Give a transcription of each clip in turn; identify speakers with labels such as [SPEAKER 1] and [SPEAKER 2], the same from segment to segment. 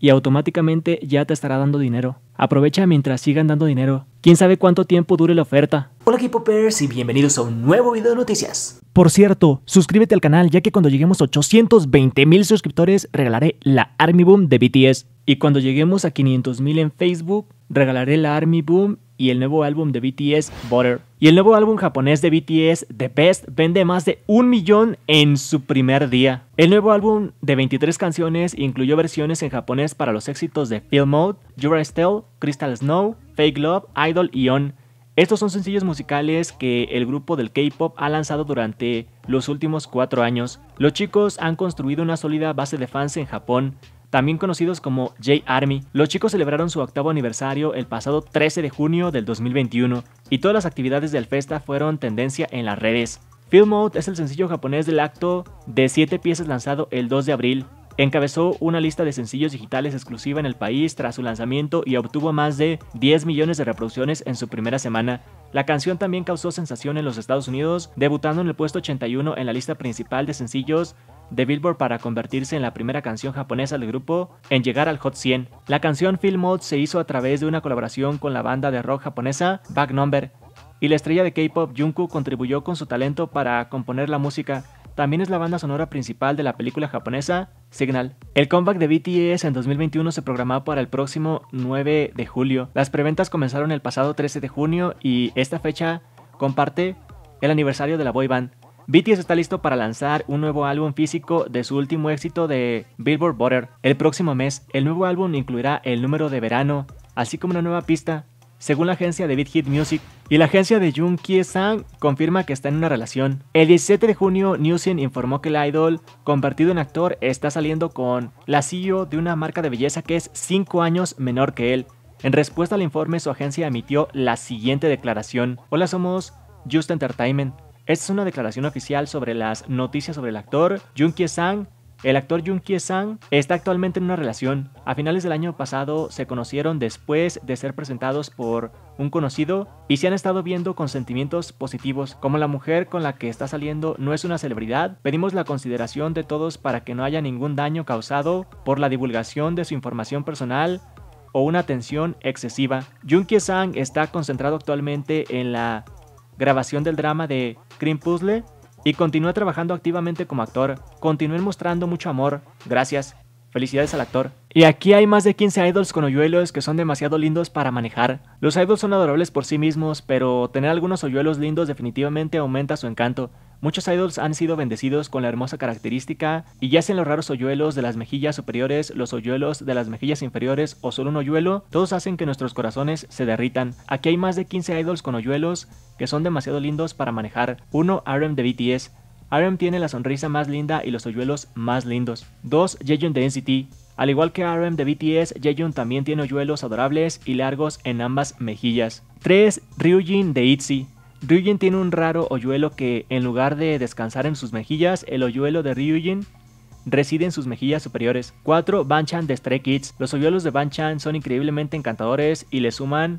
[SPEAKER 1] y automáticamente ya te estará dando dinero. Aprovecha mientras sigan dando dinero. Quién sabe cuánto tiempo dure la oferta. Hola equipo y bienvenidos a un nuevo video de noticias. Por cierto, suscríbete al canal ya que cuando lleguemos a 820 mil suscriptores regalaré la Army Boom de BTS. Y cuando lleguemos a 500,000 mil en Facebook regalaré la Army Boom y el nuevo álbum de BTS, Butter. Y el nuevo álbum japonés de BTS, The Best, vende más de un millón en su primer día. El nuevo álbum de 23 canciones incluyó versiones en japonés para los éxitos de Film Mode, Your Still, Crystal Snow, Fake Love, Idol y On. Estos son sencillos musicales que el grupo del K-pop ha lanzado durante los últimos cuatro años. Los chicos han construido una sólida base de fans en Japón, también conocidos como J-Army. Los chicos celebraron su octavo aniversario el pasado 13 de junio del 2021 y todas las actividades del festa fueron tendencia en las redes. Film Mode es el sencillo japonés del acto de 7 piezas lanzado el 2 de abril. Encabezó una lista de sencillos digitales exclusiva en el país tras su lanzamiento y obtuvo más de 10 millones de reproducciones en su primera semana. La canción también causó sensación en los Estados Unidos, debutando en el puesto 81 en la lista principal de sencillos de Billboard para convertirse en la primera canción japonesa del grupo en llegar al Hot 100. La canción Film Mode se hizo a través de una colaboración con la banda de rock japonesa Back Number, y la estrella de K-pop Jungkook contribuyó con su talento para componer la música. También es la banda sonora principal de la película japonesa Signal. El comeback de BTS en 2021 se programó para el próximo 9 de julio. Las preventas comenzaron el pasado 13 de junio y esta fecha comparte el aniversario de la boy band. BTS está listo para lanzar un nuevo álbum físico de su último éxito de Billboard Butter. El próximo mes, el nuevo álbum incluirá el número de verano, así como una nueva pista, según la agencia de Beat Hit Music. Y la agencia de Jung Kie-sang confirma que está en una relación. El 17 de junio, Newsen informó que el idol, convertido en actor, está saliendo con la CEO de una marca de belleza que es 5 años menor que él. En respuesta al informe, su agencia emitió la siguiente declaración. Hola, somos Just Entertainment. Esta es una declaración oficial sobre las noticias sobre el actor Jun Kie-sang. El actor Jun Kie-sang está actualmente en una relación. A finales del año pasado se conocieron después de ser presentados por un conocido y se han estado viendo con sentimientos positivos. Como la mujer con la que está saliendo no es una celebridad, pedimos la consideración de todos para que no haya ningún daño causado por la divulgación de su información personal o una atención excesiva. Jun Kie-sang está concentrado actualmente en la grabación del drama de Green Puzzle y continúa trabajando activamente como actor. Continúen mostrando mucho amor. Gracias. Felicidades al actor. Y aquí hay más de 15 idols con hoyuelos que son demasiado lindos para manejar. Los idols son adorables por sí mismos, pero tener algunos hoyuelos lindos definitivamente aumenta su encanto. Muchos idols han sido bendecidos con la hermosa característica y ya sean los raros hoyuelos de las mejillas superiores, los hoyuelos de las mejillas inferiores o solo un hoyuelo, todos hacen que nuestros corazones se derritan. Aquí hay más de 15 idols con hoyuelos que son demasiado lindos para manejar. 1. RM de BTS. RM tiene la sonrisa más linda y los hoyuelos más lindos. 2. Jaehyun de NCT. Al igual que RM de BTS, Jaehyun también tiene hoyuelos adorables y largos en ambas mejillas. 3. Ryujin de ITZY. Ryujin tiene un raro hoyuelo que, en lugar de descansar en sus mejillas, el hoyuelo de Ryujin reside en sus mejillas superiores. 4. Banchan de Stray Kids. Los hoyuelos de Banchan son increíblemente encantadores y le suman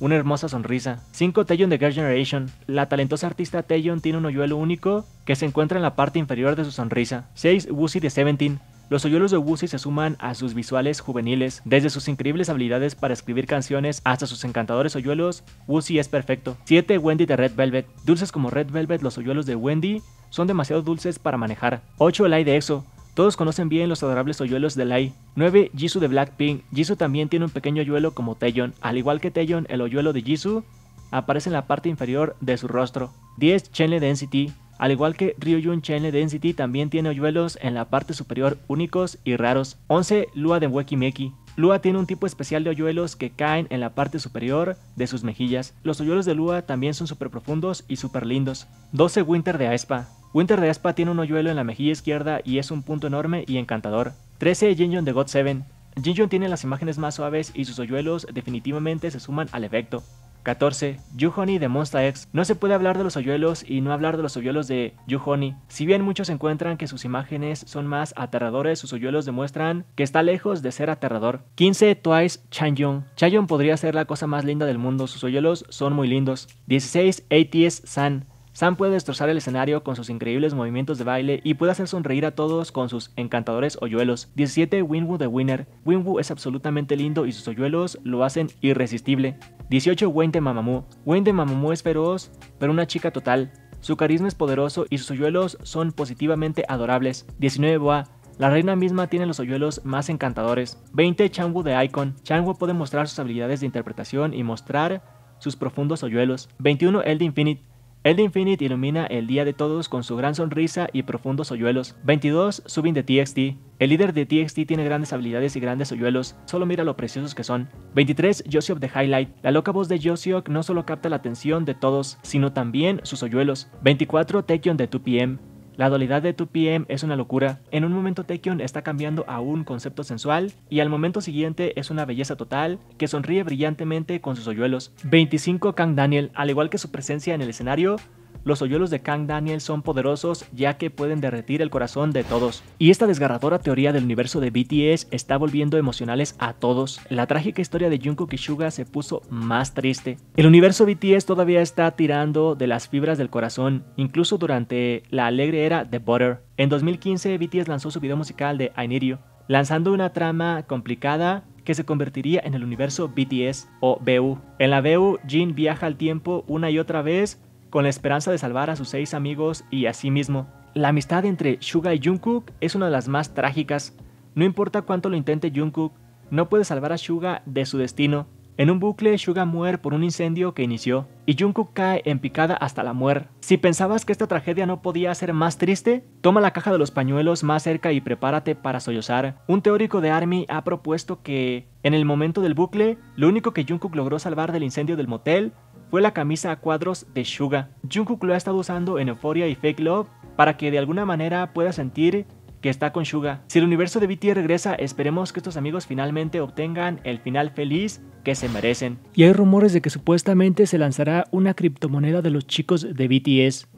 [SPEAKER 1] una hermosa sonrisa. 5. Taeyeon de Girl Generation. La talentosa artista Taeyeon tiene un hoyuelo único que se encuentra en la parte inferior de su sonrisa. 6. Woozy de Seventeen los hoyuelos de Busi se suman a sus visuales juveniles. Desde sus increíbles habilidades para escribir canciones hasta sus encantadores hoyuelos, Busi es perfecto. 7. Wendy de Red Velvet. Dulces como Red Velvet, los hoyuelos de Wendy son demasiado dulces para manejar. 8. Lai de EXO. Todos conocen bien los adorables hoyuelos de Lai. 9. Jisoo de Blackpink. Jisoo también tiene un pequeño hoyuelo como Taeyeon. Al igual que Taeyeon, el hoyuelo de Jisoo aparece en la parte inferior de su rostro. 10. Chenle de NCT. Al igual que Ryugyun de Density también tiene hoyuelos en la parte superior únicos y raros. 11. Lua de Wekimeki. Lua tiene un tipo especial de hoyuelos que caen en la parte superior de sus mejillas. Los hoyuelos de Lua también son súper profundos y súper lindos. 12. Winter de Aespa. Winter de Aespa tiene un hoyuelo en la mejilla izquierda y es un punto enorme y encantador. 13. Jinjun de God 7. Jinjun tiene las imágenes más suaves y sus hoyuelos definitivamente se suman al efecto. 14. Yuhoni de Monster X. No se puede hablar de los hoyuelos y no hablar de los hoyuelos de Yuhoni. Si bien muchos encuentran que sus imágenes son más aterradores, sus hoyuelos demuestran que está lejos de ser aterrador. 15. Twice chan Chaeyoung podría ser la cosa más linda del mundo, sus hoyuelos son muy lindos. 16. ATS San. Sam puede destrozar el escenario con sus increíbles movimientos de baile y puede hacer sonreír a todos con sus encantadores hoyuelos. 17 Winwoo de Winner. Winwoo es absolutamente lindo y sus hoyuelos lo hacen irresistible. 18 Wayne de Mamamoo. Wayne de Mamamoo es feroz, pero una chica total. Su carisma es poderoso y sus hoyuelos son positivamente adorables. 19 Boa. La reina misma tiene los hoyuelos más encantadores. 20 Changwu de Icon. Changwu puede mostrar sus habilidades de interpretación y mostrar sus profundos hoyuelos. 21 El de Infinite. El Infinite ilumina el día de todos con su gran sonrisa y profundos hoyuelos. 22. Subin de TXT. El líder de TXT tiene grandes habilidades y grandes hoyuelos, solo mira lo preciosos que son. 23. of de Highlight. La loca voz de Yosiok no solo capta la atención de todos, sino también sus hoyuelos. 24. Taekyon de 2PM. La dualidad de 2PM es una locura. En un momento Taekyon está cambiando a un concepto sensual y al momento siguiente es una belleza total que sonríe brillantemente con sus hoyuelos. 25 Kang Daniel, al igual que su presencia en el escenario, los hoyuelos de Kang Daniel son poderosos ya que pueden derretir el corazón de todos. Y esta desgarradora teoría del universo de BTS está volviendo emocionales a todos. La trágica historia de Jungkook y Suga se puso más triste. El universo BTS todavía está tirando de las fibras del corazón, incluso durante la alegre era de Butter. En 2015 BTS lanzó su video musical de I Need You, lanzando una trama complicada que se convertiría en el universo BTS o BU. En la BU, Jin viaja al tiempo una y otra vez con la esperanza de salvar a sus seis amigos y a sí mismo. La amistad entre Suga y Jungkook es una de las más trágicas. No importa cuánto lo intente Jungkook, no puede salvar a Suga de su destino. En un bucle, Suga muere por un incendio que inició, y Jungkook cae en picada hasta la muerte. Si pensabas que esta tragedia no podía ser más triste, toma la caja de los pañuelos más cerca y prepárate para sollozar. Un teórico de ARMY ha propuesto que, en el momento del bucle, lo único que Jungkook logró salvar del incendio del motel fue la camisa a cuadros de Suga. Jungkook lo ha estado usando en Euphoria y Fake Love para que de alguna manera pueda sentir que está con Suga. Si el universo de BTS regresa, esperemos que estos amigos finalmente obtengan el final feliz que se merecen. Y hay rumores de que supuestamente se lanzará una criptomoneda de los chicos de BTS.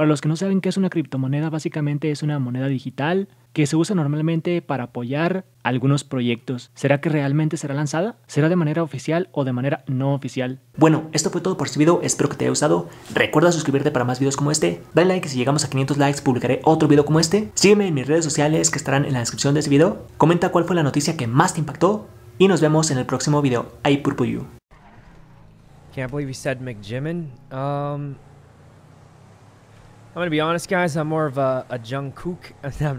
[SPEAKER 1] Para los que no saben qué es una criptomoneda, básicamente es una moneda digital que se usa normalmente para apoyar algunos proyectos. ¿Será que realmente será lanzada? ¿Será de manera oficial o de manera no oficial? Bueno, esto fue todo por este video, espero que te haya gustado. Recuerda suscribirte para más videos como este. Dale like si llegamos a 500 likes publicaré otro video como este. Sígueme en mis redes sociales que estarán en la descripción de este video. Comenta cuál fue la noticia que más te impactó y nos vemos en el próximo video. ¡Ay purpuyu! said I'm gonna be honest, guys. I'm more of a, a Jungkook.